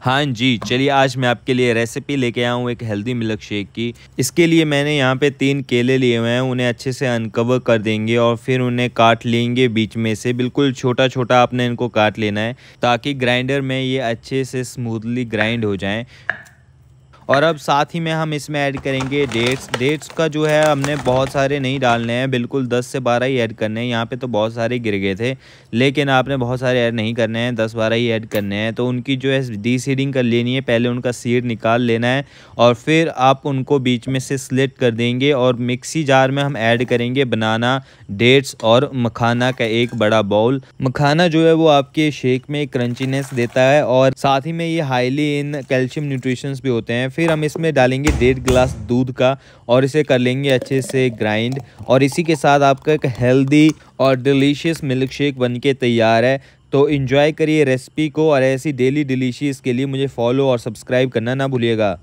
हाँ जी चलिए आज मैं आपके लिए रेसिपी लेके आया हूँ एक हेल्दी मिल्क शेक की इसके लिए मैंने यहाँ पे तीन केले लिए हुए हैं उन्हें अच्छे से अनकवर कर देंगे और फिर उन्हें काट लेंगे बीच में से बिल्कुल छोटा छोटा आपने इनको काट लेना है ताकि ग्राइंडर में ये अच्छे से स्मूथली ग्राइंड हो जाएं और अब साथ ही में हम इसमें ऐड करेंगे डेट्स डेट्स का जो है हमने बहुत सारे नहीं डालने हैं बिल्कुल 10 से 12 ही ऐड करने हैं यहाँ पे तो बहुत सारे गिर गए थे लेकिन आपने बहुत सारे ऐड नहीं करने हैं 10 12 ही ऐड करने हैं तो उनकी जो है डी सीडिंग कर लेनी है पहले उनका सीड निकाल लेना है और फिर आप उनको बीच में से स्लिट कर देंगे और मिक्सी जार में हम ऐड करेंगे बनाना डेट्स और मखाना का एक बड़ा बाउल मखाना जो है वो आपके शेक में क्रंचीनेस देता है और साथ ही में ये हाईली इन कैल्शियम न्यूट्रिशंस भी होते हैं फिर हम इसमें डालेंगे डेढ़ गिलास दूध का और इसे कर लेंगे अच्छे से ग्राइंड और इसी के साथ आपका एक हेल्दी और डिलीशियस मिल्क शेक बन के तैयार है तो इन्जॉय करिए रेसिपी को और ऐसी डेली डिलीशियस के लिए मुझे फॉलो और सब्सक्राइब करना ना भूलिएगा